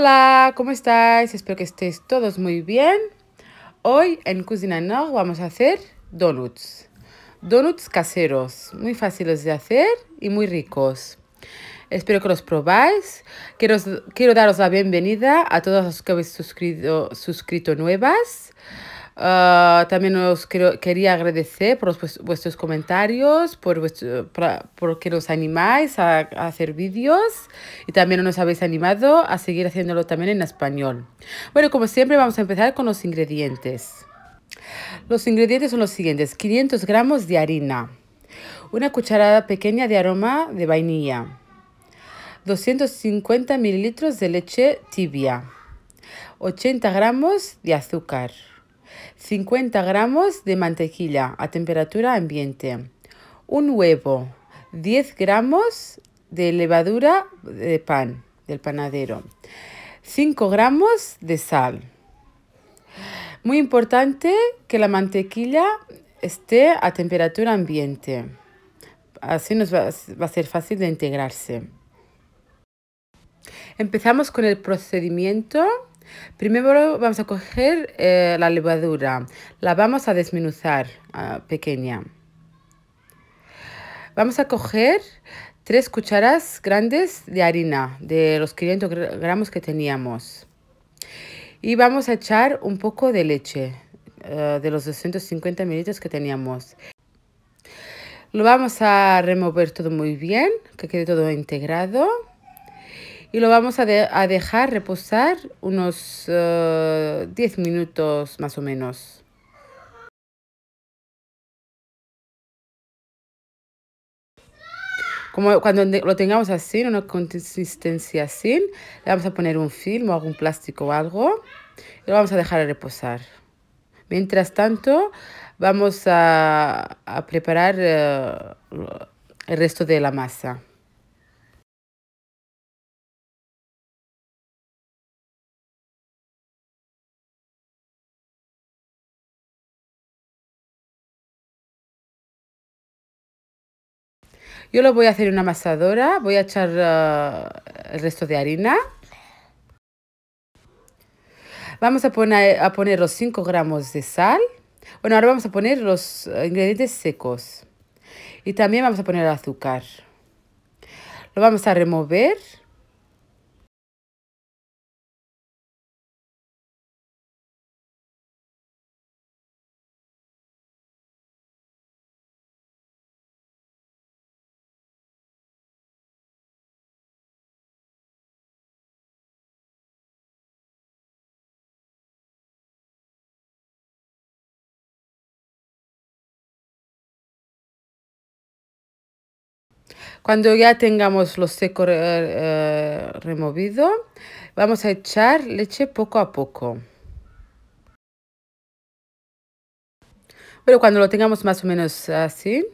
Hola, ¿cómo estáis? Espero que estéis todos muy bien. Hoy en Cocina Nord vamos a hacer donuts. Donuts caseros, muy fáciles de hacer y muy ricos. Espero que los probáis. Quiero, quiero daros la bienvenida a todos los que habéis suscrito, suscrito nuevas. Ah, también os quería agradecer por vuestros comentarios, por, que nos animáis a, hacer vídeos y también nos habéis animado a seguir haciéndolo también en español. Bueno, como siempre vamos a empezar con los ingredientes. Los ingredientes son los siguientes. 500 gramos de harina, una cucharada pequeña de aroma de vainilla, 250 mililitros de leche tibia, 80 gramos de azúcar. 50 gramos de mantequilla a temperatura ambiente, un huevo, 10 gramos de levadura de pan del panadero, 5 gramos de sal. Muy importante que la mantequilla esté a temperatura ambiente. Así nos va, va a ser fácil de integrarse. Empezamos con el procedimiento Primero vamos a coger eh, la levadura, la vamos a desmenuzar ah, pequeña. Vamos a coger tres cucharas grandes de harina de los 500 gramos que teníamos. Y vamos a echar un poco de leche eh, de los 250 mililitros que teníamos. Lo vamos a remover todo muy bien, que quede todo integrado y lo vamos a, dejar reposar unos 10 eh, minutos más o menos. Como cuando lo tengamos así, una consistencia así, le vamos a poner un film o algún plástico o algo y lo vamos a dejar reposar. Mientras tanto, vamos a, a preparar eh, el resto de la masa. Yo lo voy a hacer en una amasadora, voy a echar eh, el resto de harina. Vamos a poner, a poner los 5 gramos de sal. Bueno, ahora vamos a poner los eh, ingredientes secos. Y también vamos a poner azúcar. Lo vamos a remover Cuando ya tengamos los secos removidos, eh, eh, removido, vamos a echar leche poco a poco. Pero cuando lo tengamos más o menos así,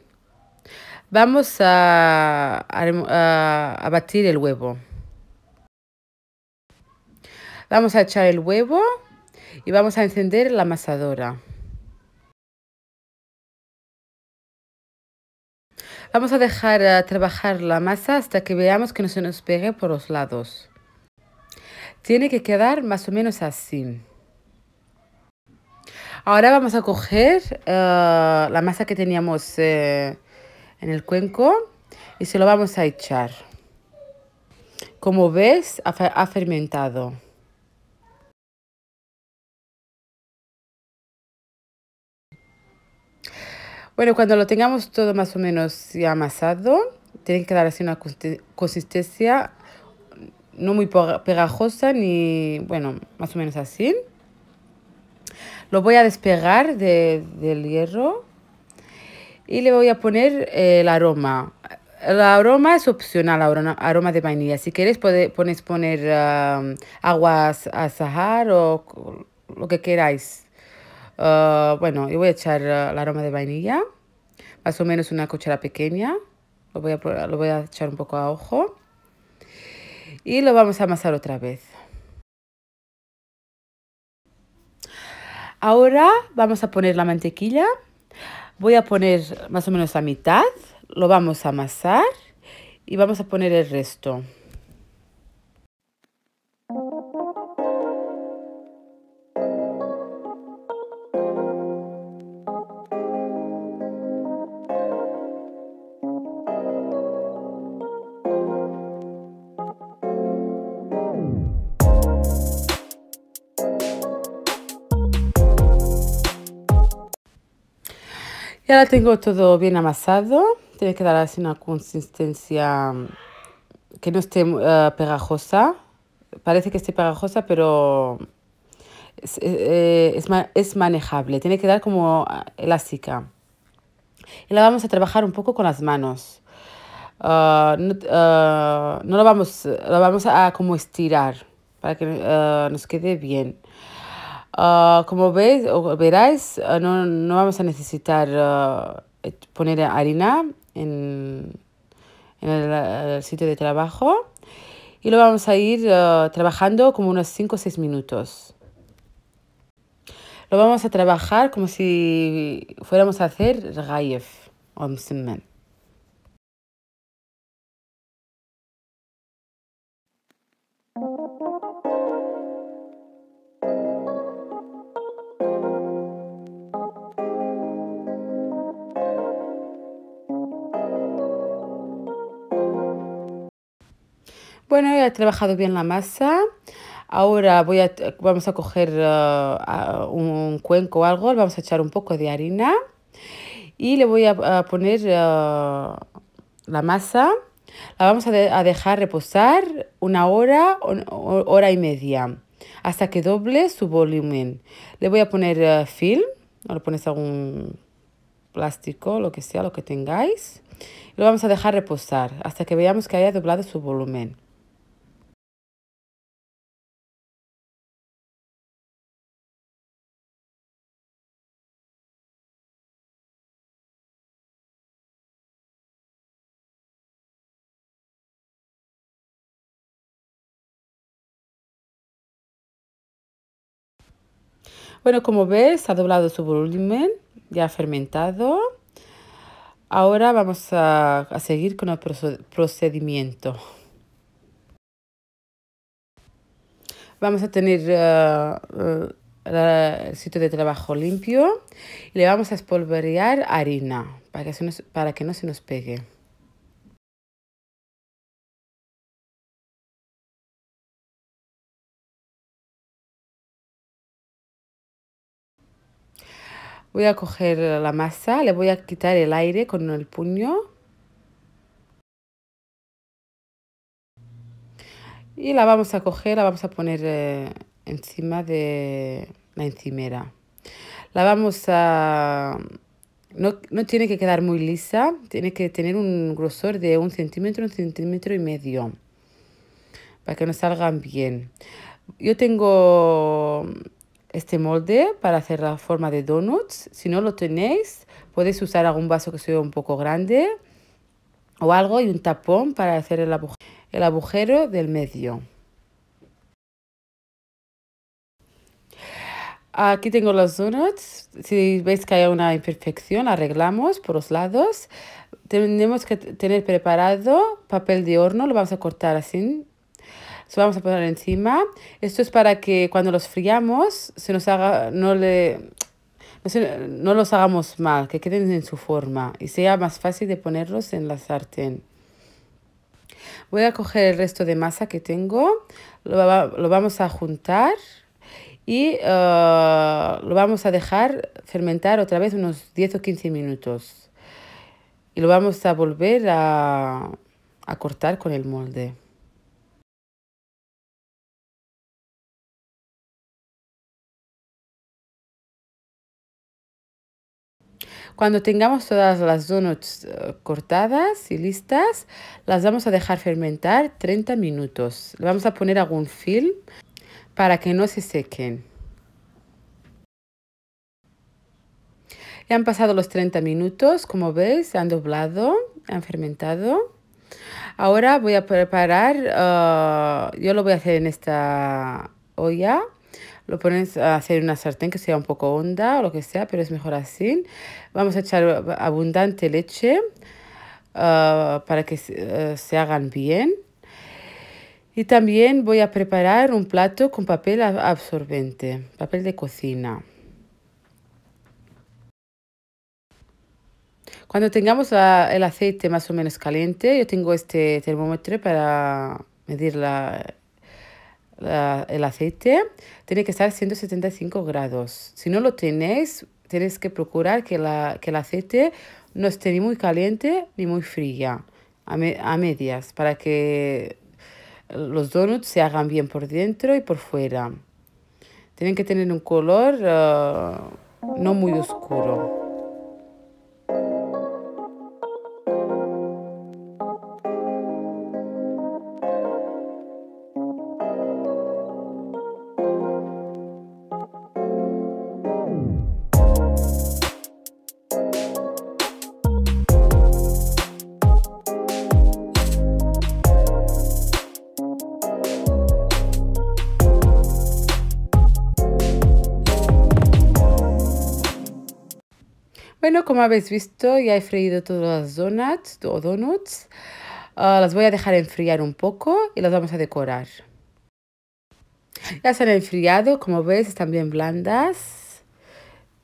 vamos a, a, a batir el huevo. Vamos a echar el huevo y vamos a encender la amasadora. Vamos a dejar eh, trabajar la masa hasta que veamos que no se nos pegue por los lados. Tiene que quedar más o menos así. Ahora vamos a coger eh, la masa que teníamos eh, en el cuenco y se lo vamos a echar. Como ves, ha fermentado. Bueno, cuando lo tengamos todo más o menos ya amasado, tiene que dar así una consistencia no muy pegajosa ni, bueno, más o menos así. Lo voy a despegar de, del hierro y le voy a poner el aroma. El aroma es opcional, aroma de vainilla. Si quieres, puedes poner aguas a, o lo que queráis. Ah, bueno, yo voy a echar ah, el aroma de vainilla, más o menos una cuchara pequeña. Lo voy a, lo voy a echar un poco a ojo. Y lo vamos a amasar otra vez. Ahora vamos a poner la mantequilla. Voy a poner más o menos la mitad. Lo vamos a amasar y vamos a poner el resto. Ya la tengo todo bien amasado. Tiene que dar así una consistencia mm, que no esté eh, pegajosa. Parece que esté pegajosa, pero es, eh, eh, manejable. Tiene que dar como ah, elástica. Y la vamos a trabajar un poco con las manos. Ah, no, ah, no, lo vamos, vamos a como estirar para que nos quede bien. Ah, como veis, veráis, ah, no, vamos a necesitar ah, eh, poner harina en, el, sitio de trabajo y lo vamos a ir trabajando como unos 5 o 6 minutos. Lo vamos a trabajar como si fuéramos a hacer gaif o msemen. Bueno, ya he trabajado bien la masa. Ahora voy a, vamos a coger uh, un cuenco o algo, vamos a echar un poco de harina y le voy a, poner uh, la masa. La vamos a, dejar reposar una hora o hora y media hasta que doble su volumen. Le voy a poner uh, film, o le pones algún plástico, lo que sea, lo que tengáis. Lo vamos a dejar reposar hasta que veamos que haya doblado su volumen. Bueno, como ves, ha doblado su volumen, ya ha fermentado. Ahora vamos a, seguir con el procedimiento. Vamos a tener eh, eh, el sitio de trabajo limpio y le vamos a espolvorear harina para que, para que no se nos pegue. Voy a coger la masa, le voy a quitar el aire con el puño. Y la vamos a coger, la vamos a poner eh, encima de la encimera. La vamos a... No, no, tiene que quedar muy lisa, tiene que tener un grosor de un centímetro, un centímetro y medio, para que nos salgan bien. Yo tengo este molde para hacer la forma de donuts. Si no lo tenéis, podéis usar algún vaso que sea un poco grande o algo y un tapón para hacer el, el agujero del medio. Aquí tengo los donuts. Si veis que hay una imperfección, arreglamos por los lados. Tenemos que tener preparado papel de horno, lo vamos a cortar así se vamos a poner encima. Esto es para que cuando los friamos se nos haga, no, le, no, los hagamos mal, que queden en su forma y sea más fácil de ponerlos en la sartén. Voy a coger el resto de masa que tengo, lo, vamos a juntar y eh, lo vamos a dejar fermentar otra vez unos 10 o 15 minutos. Y lo vamos a volver a, a cortar con el molde. Cuando tengamos todas las donuts eh, cortadas y listas, las vamos a dejar fermentar 30 minutos. Le vamos a poner algún film para que no se sequen. Ya han pasado los 30 minutos, como veis, han doblado, han fermentado. Ahora voy a preparar, eh, yo lo voy a hacer en esta olla lo pones a hacer una sartén que sea un poco honda o lo que sea, pero es mejor así. Vamos a echar abundante leche ah, para que ah, se hagan bien. Y también voy a preparar un plato con papel absorbente, papel de cocina. Cuando tengamos el aceite más o menos caliente, yo tengo este termómetro para medir la, el aceite tiene que estar a 175 grados. Si no lo tenéis, tenéis que procurar que, el aceite no esté ni muy caliente ni muy fría, a, medias, para que los donuts se hagan bien por dentro y por fuera. Tienen que tener un color eh, no muy oscuro. Bueno, como habéis visto, ya he freído todas las donuts donuts. Ah, las voy a dejar enfriar un poco y las vamos a decorar. Ya se han enfriado, como veis, están bien blandas.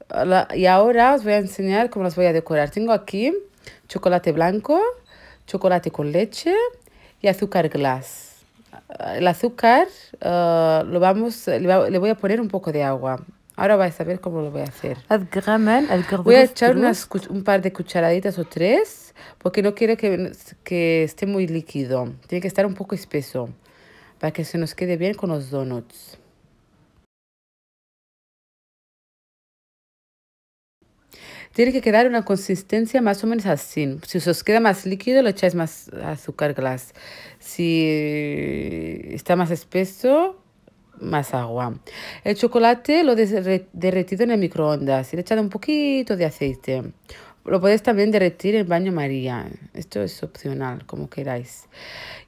Ah, y ahora os voy a enseñar cómo las voy a decorar. Tengo aquí chocolate blanco, chocolate con leche y azúcar glass ah, el azúcar vamos, le, voy a poner un poco de agua Ahora vais a ver cómo lo voy a hacer. Voy a echar un par de cucharaditas o tres, porque no quiero que, que esté muy líquido. Tiene que estar un poco espeso, para que se nos quede bien con los donuts. Tiene que quedar una consistencia más o menos así. Si os queda más líquido, le echáis más azúcar glass. Si está más espeso, más agua. El chocolate lo derretido en el microondas y le echado un poquito de aceite. Lo podéis también derretir en baño María. Esto es opcional, como queráis.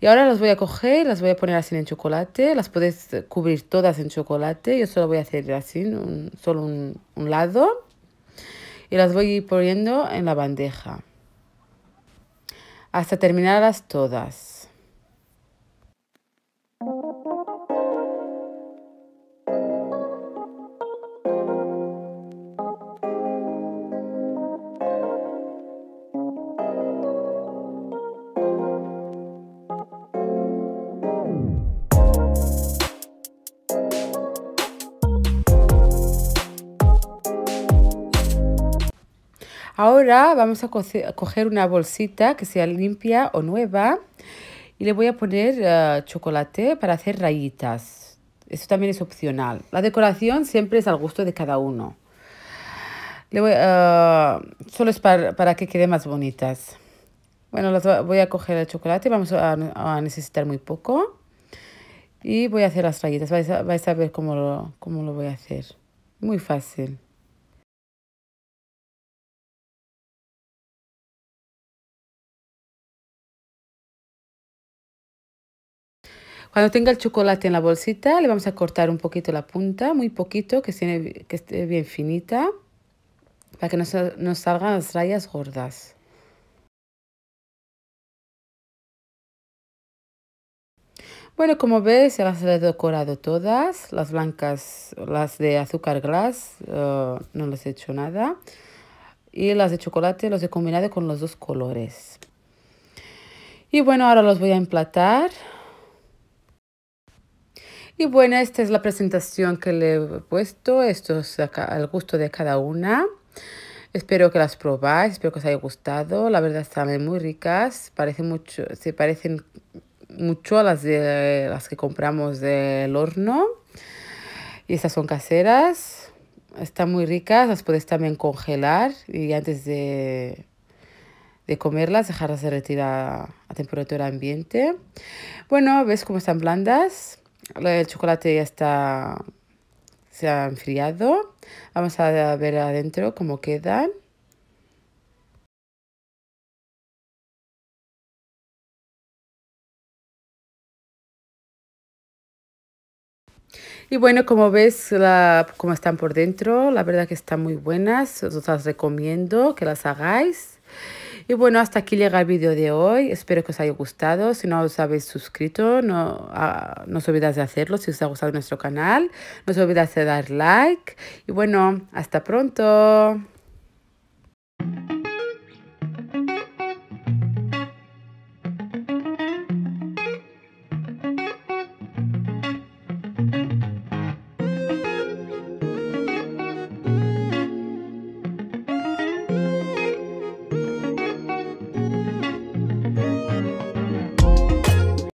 Y ahora las voy a coger, las voy a poner así en chocolate. Las podéis cubrir todas en chocolate. Yo solo voy a hacer así, solo un, un lado. Y las voy a ir poniendo en la bandeja. Hasta terminarlas todas. Ahora vamos a, coger una bolsita que sea limpia o nueva y le voy a poner eh, chocolate para hacer rayitas. Esto también es opcional. La decoración siempre es al gusto de cada uno. Eh, solo es para, que quede más bonitas. Bueno, voy a coger el chocolate, vamos a, necesitar muy poco. Y voy a hacer las rayitas, vais a, ver cómo lo voy a hacer. Muy fácil. Cuando tenga el chocolate en la bolsita, le vamos a cortar un poquito la punta, muy poquito, que esté, que esté bien finita, para que no salgan las rayas gordas. Bueno, como ves, ya las he decorado todas. Las blancas, las de azúcar glass, eh, no les he hecho nada. Y las de chocolate los he combinado con los dos colores. Y bueno, ahora los voy a emplatar. Y bueno, esta es la presentación que le he puesto. Esto es al gusto de cada una. Espero que las probáis, espero que os haya gustado. La verdad están muy ricas, parecen mucho, se parecen mucho a las de las que compramos del horno. Y estas son caseras, están muy ricas, las podéis también congelar y antes de, comerlas dejarlas de retirar a temperatura ambiente. Bueno, ves cómo están blandas el chocolate ya está, se ha enfriado. Vamos a ver adentro cómo quedan. Y bueno, como ves, la, cómo están por dentro, la verdad que están muy buenas. Os las recomiendo que las hagáis. Y bueno, hasta aquí llega el vídeo de hoy. Espero que os haya gustado. Si no os habéis suscrito, no, ah, no os olvidéis de hacerlo. Si os ha gustado nuestro canal, no os olvidéis de dar like. Y bueno, hasta pronto.